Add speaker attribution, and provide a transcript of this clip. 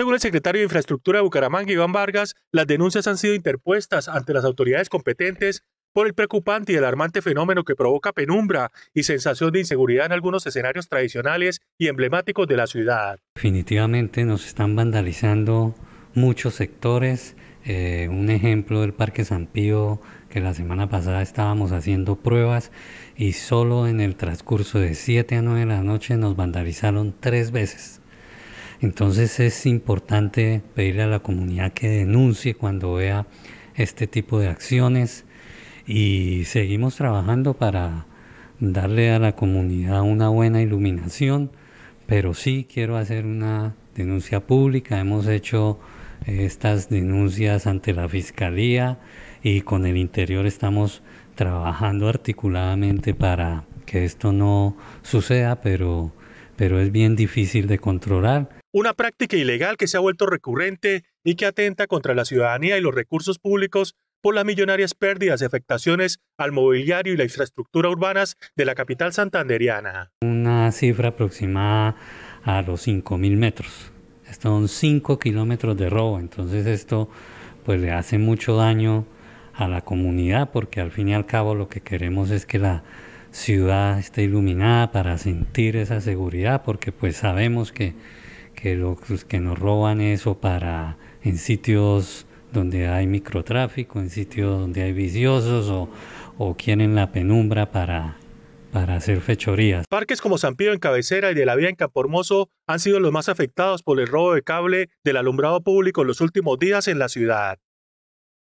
Speaker 1: Según el secretario de Infraestructura de Bucaramanga, Iván Vargas, las denuncias han sido interpuestas ante las autoridades competentes por el preocupante y alarmante fenómeno que provoca penumbra y sensación de inseguridad en algunos escenarios tradicionales y emblemáticos de la ciudad.
Speaker 2: Definitivamente nos están vandalizando muchos sectores. Eh, un ejemplo del Parque San Pío, que la semana pasada estábamos haciendo pruebas y solo en el transcurso de 7 a 9 de la noche nos vandalizaron tres veces. Entonces es importante pedirle a la comunidad que denuncie cuando vea este tipo de acciones y seguimos trabajando para darle a la comunidad una buena iluminación, pero sí quiero hacer una denuncia pública. Hemos hecho eh, estas denuncias ante la Fiscalía y con el interior estamos trabajando articuladamente para que esto no suceda, pero pero es bien difícil de controlar.
Speaker 1: Una práctica ilegal que se ha vuelto recurrente y que atenta contra la ciudadanía y los recursos públicos por las millonarias pérdidas y afectaciones al mobiliario y la infraestructura urbanas de la capital santanderiana.
Speaker 2: Una cifra aproximada a los 5.000 metros. Estos son 5 kilómetros de robo, entonces esto pues le hace mucho daño a la comunidad porque al fin y al cabo lo que queremos es que la ciudad está iluminada para sentir esa seguridad, porque pues sabemos que, los pues, que nos roban eso para en sitios donde hay microtráfico, en sitios donde hay viciosos o, o quieren la penumbra para, para hacer fechorías.
Speaker 1: Parques como San Pío en Cabecera y de la Vía en Capormoso han sido los más afectados por el robo de cable del alumbrado público en los últimos días en la ciudad.